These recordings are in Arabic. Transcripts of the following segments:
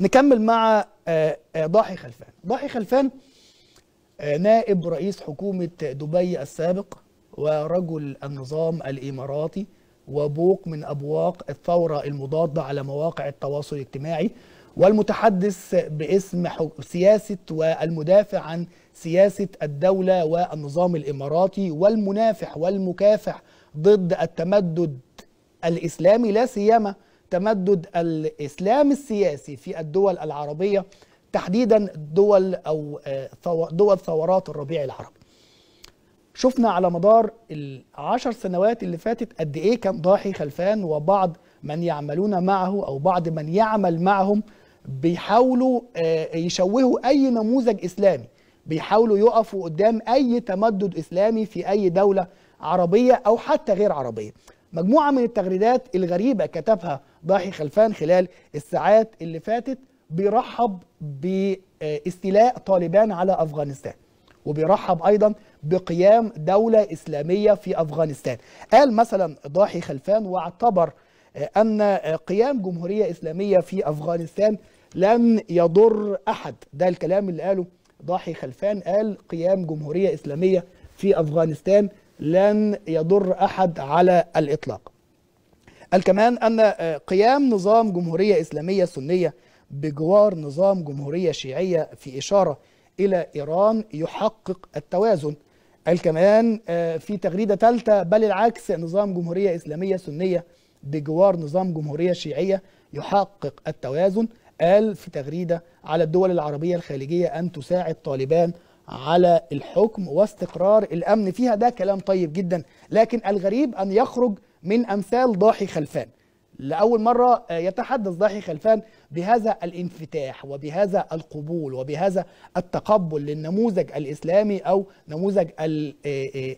نكمل مع آه، آه، ضاحي خلفان ضاحي خلفان آه، نائب رئيس حكومة دبي السابق ورجل النظام الإماراتي وبوق من أبواق الثورة المضادة على مواقع التواصل الاجتماعي والمتحدث باسم سياسة والمدافع عن سياسة الدولة والنظام الإماراتي والمنافح والمكافح ضد التمدد الإسلامي لا سيما تمدد الاسلام السياسي في الدول العربيه تحديدا دول او آه، دول ثورات الربيع العربي. شفنا على مدار العشر سنوات اللي فاتت قد ايه كان ضاحي خلفان وبعض من يعملون معه او بعض من يعمل معهم بيحاولوا آه، يشوهوا اي نموذج اسلامي بيحاولوا يقفوا قدام اي تمدد اسلامي في اي دوله عربيه او حتى غير عربيه مجموعة من التغريدات الغريبة كتبها ضاحي خلفان خلال الساعات اللي فاتت بيرحب باستيلاء طالبان على أفغانستان وبيرحب أيضا بقيام دولة إسلامية في أفغانستان قال مثلا ضاحي خلفان واعتبر آه، أن آه، قيام جمهورية إسلامية في أفغانستان لن يضر أحد ده الكلام اللي قاله ضاحي خلفان قال قيام جمهورية إسلامية في أفغانستان لن يضر أحد على الإطلاق قال كمان أن آه، قيام نظام جمهورية إسلامية سنية بجوار نظام جمهورية شيعية في إشارة إلى إيران يحقق التوازن قال كمان آه، في تغريدة ثالثة بل العكس نظام جمهورية إسلامية سنية بجوار نظام جمهورية شيعية يحقق التوازن قال في تغريدة على الدول العربية الخارجية أن تساعد طالبان على الحكم واستقرار الامن فيها ده كلام طيب جدا لكن الغريب ان يخرج من امثال ضاحي خلفان لاول مره آه، يتحدث ضاحي خلفان بهذا الانفتاح وبهذا القبول وبهذا التقبل للنموذج الاسلامي او نموذج آه، آه،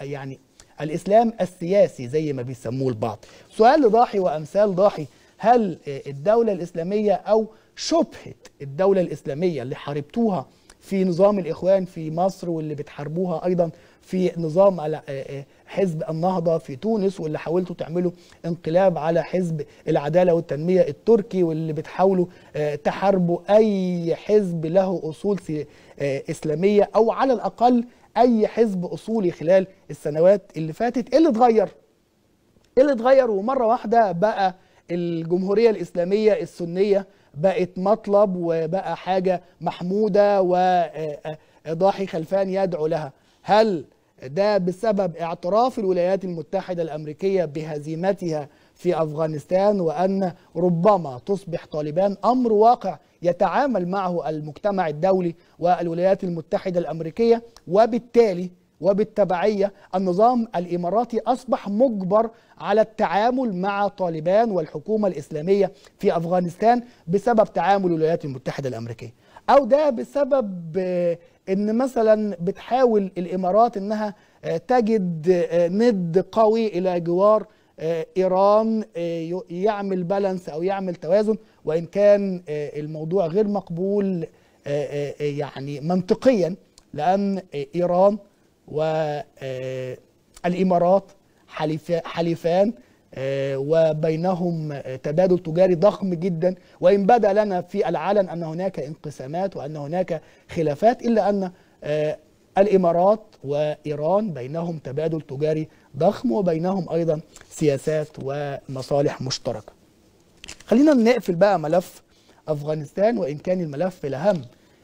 يعني الاسلام السياسي زي ما بيسموه البعض سؤال لضاحي وامثال ضاحي هل الدوله الاسلاميه او شبهه الدوله الاسلاميه اللي حاربتوها في نظام الاخوان في مصر واللي بتحاربوها ايضا في نظام على آه، آه، حزب النهضه في تونس واللي حاولتوا تعملوا انقلاب على حزب العداله والتنميه التركي واللي بتحاولوا آه، تحاربوا اي حزب له اصول اسلاميه او على الاقل اي حزب اصولي خلال السنوات اللي فاتت ايه اللي اتغير ايه اللي اتغير ومره واحده بقى الجمهوريه الاسلاميه السنيه بقت مطلب وبقى حاجه محموده وضاحي آه، آه، خلفان يدعو لها هل ده بسبب اعتراف الولايات المتحده الامريكيه بهزيمتها في افغانستان وان ربما تصبح طالبان امر واقع يتعامل معه المجتمع الدولي والولايات المتحده الامريكيه وبالتالي وبالتبعية النظام الإماراتي أصبح مجبر على التعامل مع طالبان والحكومة الإسلامية في أفغانستان بسبب تعامل الولايات المتحدة الأمريكية أو ده بسبب آه، ان مثلا بتحاول الامارات انها آه، تجد آه، ند قوي الى جوار ايران يعمل بالانس او يعمل توازن وان كان الموضوع غير مقبول يعني منطقيا لان ايران والإمارات آه، حليفان آه، وبينهم تبادل تجاري ضخم جدا وإن بدا لنا في العلن أن هناك انقسامات وأن هناك خلافات إلا أن آه، الإمارات وإيران بينهم تبادل تجاري ضخم وبينهم أيضا سياسات ومصالح مشتركة خلينا نقفل بقى ملف أفغانستان وإن كان الملف الأهم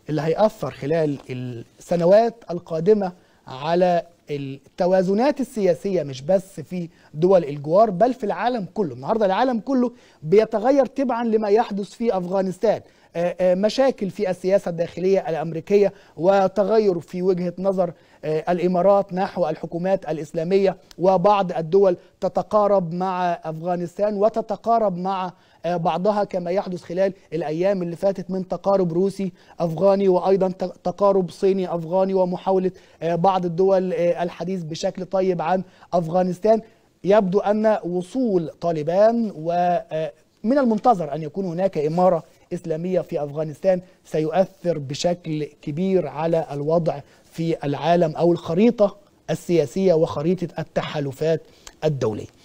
اللي هيأثر خلال السنوات القادمة على التوازنات السياسية مش بس في دول الجوار بل في العالم كله النهاردة العالم كله بيتغير تبعا لما يحدث في أفغانستان آه، آه، مشاكل في السياسة الداخلية الأمريكية وتغير في وجهة نظر آه، الإمارات نحو الحكومات الإسلامية وبعض الدول تتقارب مع أفغانستان وتتقارب مع آه، بعضها كما يحدث خلال الأيام اللي فاتت من تقارب روسي أفغاني وأيضا تقارب صيني أفغاني ومحاولة آه، بعض الدول آه، الحديث بشكل طيب عن أفغانستان يبدو أن وصول طالبان ومن المنتظر أن يكون هناك إمارة إسلامية في أفغانستان سيؤثر بشكل كبير على الوضع في العالم أو الخريطة السياسية وخريطة التحالفات الدولية